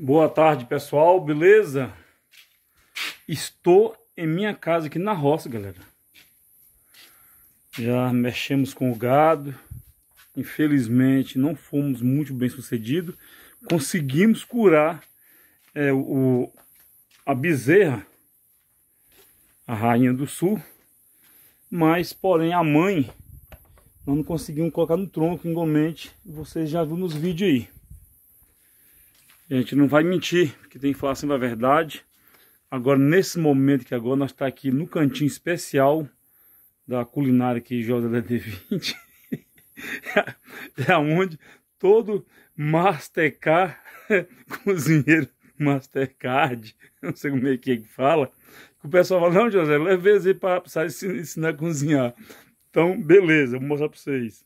Boa tarde, pessoal. Beleza? Estou em minha casa aqui na roça, galera. Já mexemos com o gado. Infelizmente, não fomos muito bem sucedidos. Conseguimos curar é, o, a bezerra, a rainha do sul. Mas, porém, a mãe, nós não conseguimos colocar no tronco, igualmente. Vocês já viram nos vídeos aí. A gente não vai mentir, porque tem que falar sempre a verdade. Agora, nesse momento que é agora nós está aqui no cantinho especial da culinária que joga da D20. é onde todo Mastercard, cozinheiro Mastercard, não sei como é, é que, fala, que o pessoal fala, não, José, levei aí para ensinar a cozinhar. Então, beleza, vou mostrar para vocês.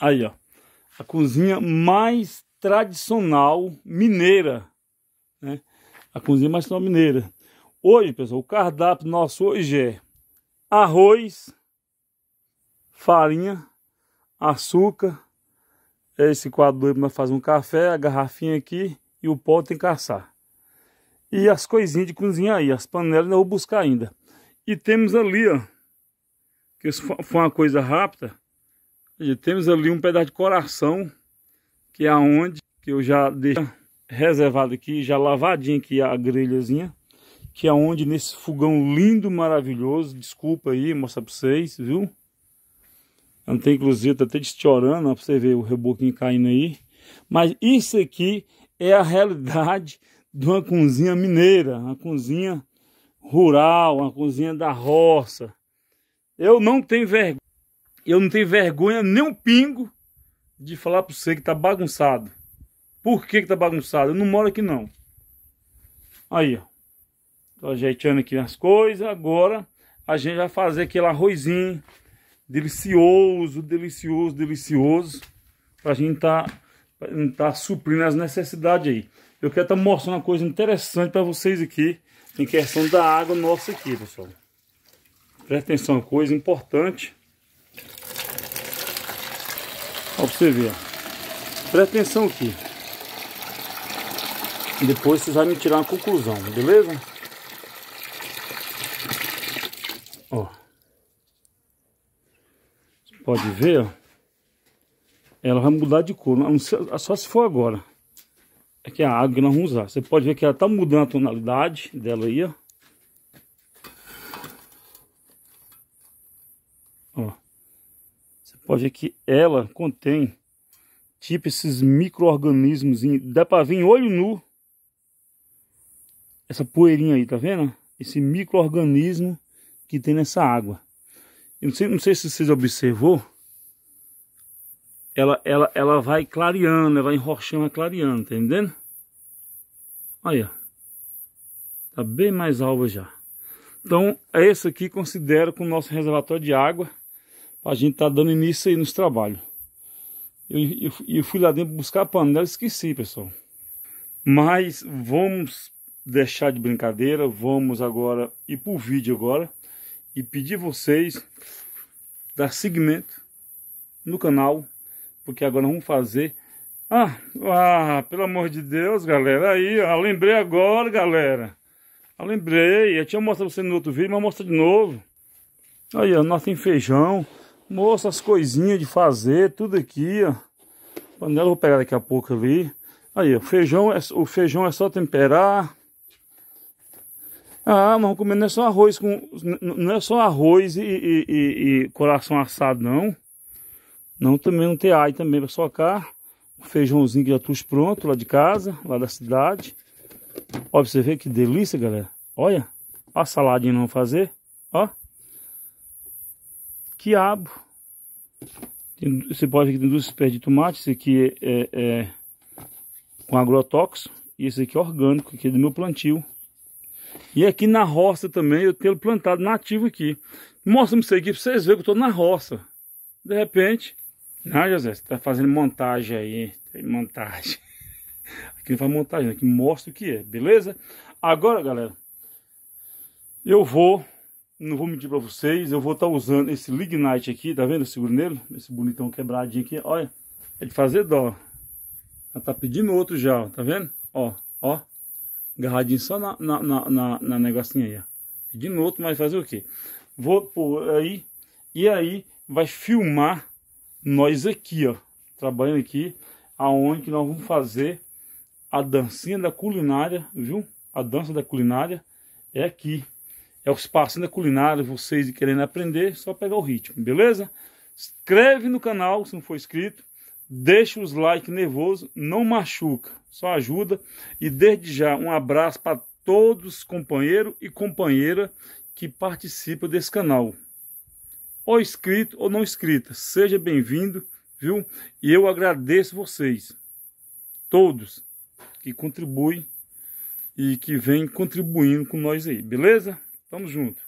Aí, ó, a cozinha mais tradicional mineira, né? A cozinha mais tradicional mineira. Hoje, pessoal, o cardápio nosso hoje é arroz, farinha, açúcar, é esse quadro doido para fazer um café, a garrafinha aqui e o pó tem caçar. E as coisinhas de cozinha aí, as panelas eu vou buscar ainda. E temos ali, ó, que foi uma coisa rápida, e temos ali um pedaço de coração que é aonde que eu já deixo reservado aqui, já lavadinho aqui a grelhazinha, que é onde nesse fogão lindo, maravilhoso, desculpa aí mostrar para vocês, viu? Não tem inclusive, tá até destorando, pra você ver o reboquinho caindo aí. Mas isso aqui é a realidade de uma cozinha mineira, uma cozinha rural, uma cozinha da roça. Eu não tenho vergonha, eu não tenho vergonha nem um pingo de falar para você que tá bagunçado. Por que, que tá bagunçado? Eu não moro aqui não. Aí, ó. Tô ajeitando aqui as coisas. Agora a gente vai fazer aquele arrozinho delicioso, delicioso, delicioso. Pra gente tá, pra gente tá suprindo as necessidades aí. Eu quero estar tá mostrando uma coisa interessante para vocês aqui. Em questão da água nossa aqui, pessoal. Presta atenção, coisa importante você ver. Presta atenção aqui. Depois vocês vão me tirar uma conclusão, beleza? Ó. Você pode ver, ó. Ela vai mudar de cor, só se for agora. É que é a água que nós vamos usar. Você pode ver que ela tá mudando a tonalidade dela aí, ó. Ó. Pode ver que ela contém tipo esses micro-organismos. Dá para ver em olho nu essa poeirinha aí, tá vendo? Esse micro-organismo que tem nessa água. Eu não sei, não sei se vocês observou. Ela, ela, ela vai clareando, ela vai enrochando, vai clareando, tá entendendo? Olha, Tá bem mais alva já. Então, é esse aqui considero como nosso reservatório de água a gente tá dando início aí nos trabalhos. Eu, eu, eu fui lá dentro buscar a panela e esqueci, pessoal. Mas vamos deixar de brincadeira, vamos agora ir pro vídeo agora e pedir vocês dar seguimento no canal, porque agora vamos fazer ah, ah, pelo amor de Deus, galera, aí, ó, lembrei agora, galera. Ah, lembrei, eu tinha mostrado você no outro vídeo, mas mostra de novo. Aí, ó, nós tem feijão, Moça, as coisinhas de fazer, tudo aqui, ó. Panela eu vou pegar daqui a pouco ali. Aí, ó, feijão é, o feijão é só temperar. Ah, mas comer não é só arroz com. Não é só arroz e, e, e, e coração assado, não. Não também não tem ai também pra socar. o feijãozinho que já pronto lá de casa, lá da cidade. Ó, você vê que delícia, galera. Olha, a saladinha não fazer quiabo. pode ver que tem duas espécies de tomate, esse aqui é, é, é com agrotóxico e esse aqui é orgânico, que é do meu plantio. E aqui na roça também, eu tenho plantado nativo aqui. Mostra isso aqui para vocês verem que eu estou na roça. De repente, ah, José, você tá fazendo montagem aí, tem montagem. Aqui não faz montagem, aqui mostra o que é, beleza? Agora, galera, eu vou não vou mentir para vocês, eu vou estar tá usando esse lignite aqui, tá vendo? Eu seguro nele, esse bonitão quebradinho aqui, olha, é de fazer dó. Ela tá pedindo outro já, ó, tá vendo? Ó, ó, agarradinho só na, na, na, na, na negocinha aí, ó. Pedindo outro, mas fazer o quê? Vou por aí, e aí vai filmar nós aqui, ó, trabalhando aqui, aonde que nós vamos fazer a dancinha da culinária, viu? A dança da culinária é aqui, é o espaço da culinária, vocês querendo aprender, só pegar o ritmo, beleza? Inscreve no canal se não for inscrito, deixa os likes nervoso, não machuca, só ajuda. E desde já um abraço para todos companheiro e companheira que participa desse canal. Ou inscrito ou não inscrita, seja bem-vindo, viu? E eu agradeço vocês, todos que contribuem e que vem contribuindo com nós aí, beleza? Tamo junto.